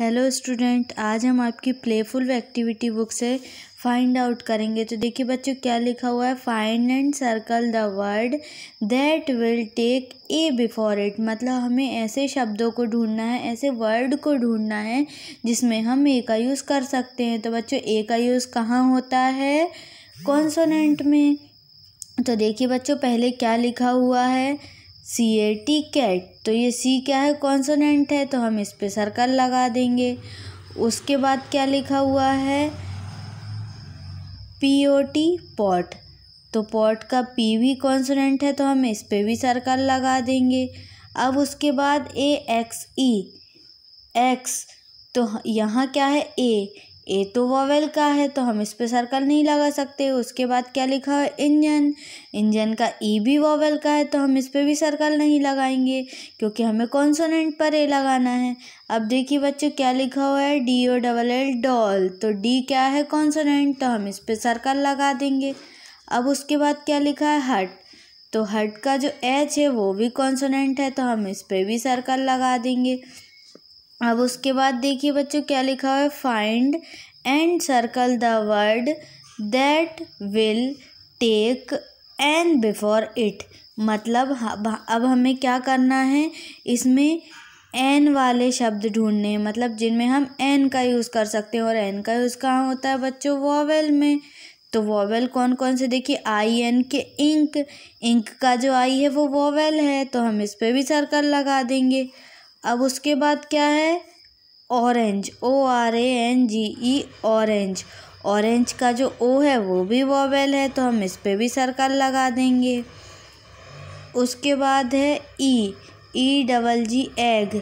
hello student आज हम आपकी प्लेफुल एक्टिविटी बुक से फाइंड आउट करेंगे तो देखिए बच्चों क्या लिखा हुआ है find and circle the word that will take a before it मतलब हमें ऐसे शब्दों को ढूंढना है ऐसे वर्ड को ढूंढना है जिसमें हम ए का यूज़ कर सकते हैं तो बच्चों ए का यूज़ कहाँ होता है कॉन्सोनेंट में तो देखिए बच्चों पहले क्या लिखा हुआ है सी ए टी कैट तो ये सी क्या है कॉन्सोनेंट है तो हम इस पर सर्कल लगा देंगे उसके बाद क्या लिखा हुआ है पी ओ टी पॉट तो पॉट का पी भी कॉन्सोनेंट है तो हम इस पर भी सर्कल लगा देंगे अब उसके बाद ए एक्स ई एक्स तो यहाँ क्या है ए ए तो वॉवेल का है तो हम इस पर सर्कल नहीं लगा सकते उसके बाद क्या लिखा है इंजन इंजन का ई भी वॉवेल का है तो हम इस पर भी सर्कल नहीं लगाएंगे क्योंकि हमें कॉन्सोनेंट पर ए लगाना है अब देखिए बच्चों क्या लिखा हुआ है D O double L doll तो डी क्या है कॉन्सोनेंट तो हम इस पर सर्कल लगा देंगे अब उसके बाद क्या लिखा है हट तो हट का जो एच है वो भी कॉन्सोनेंट है तो हम इस पर भी सर्कल लगा देंगे अब उसके बाद देखिए बच्चों क्या लिखा है find and circle the word that will take an before it मतलब अब हमें क्या करना है इसमें एन वाले शब्द ढूंढने हैं मतलब जिनमें हम एन का यूज़ कर सकते हैं और एन का यूज़ कहाँ होता है बच्चों वॉवेल में तो वॉवेल कौन कौन से देखिए I N K ink ink का जो आई है वो वॉवेल है तो हम इस पर भी सर्कल लगा देंगे अब उसके बाद क्या है orange O R A N G E orange orange का जो ओ है वो भी वॉवेल है तो हम इस पर भी सर्कल लगा देंगे उसके बाद है E E double G egg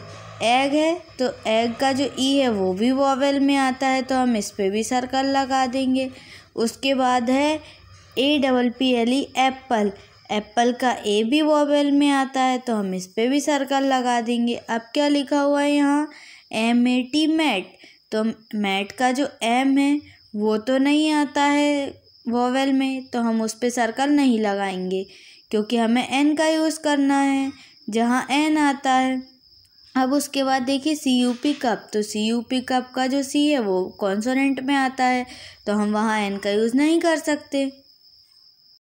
egg है तो एग e का जो ई e है वो भी वॉवेल में आता है तो हम इस पर भी सर्कल लगा देंगे उसके बाद है A double P L E apple apple का ए भी वोवेल में आता है तो हम इस पर भी सर्कल लगा देंगे अब क्या लिखा हुआ है यहाँ एम ए टी मैट तो मैट का जो एम है वो तो नहीं आता है वोवेल में तो हम उस पर सर्कल नहीं लगाएंगे क्योंकि हमें एन का यूज़ करना है जहाँ एन आता है अब उसके बाद देखिए सी यू पी कप तो सी यू पी कप का जो सी है वो कॉन्सोनेंट में आता है तो हम वहाँ एन का यूज़ नहीं कर सकते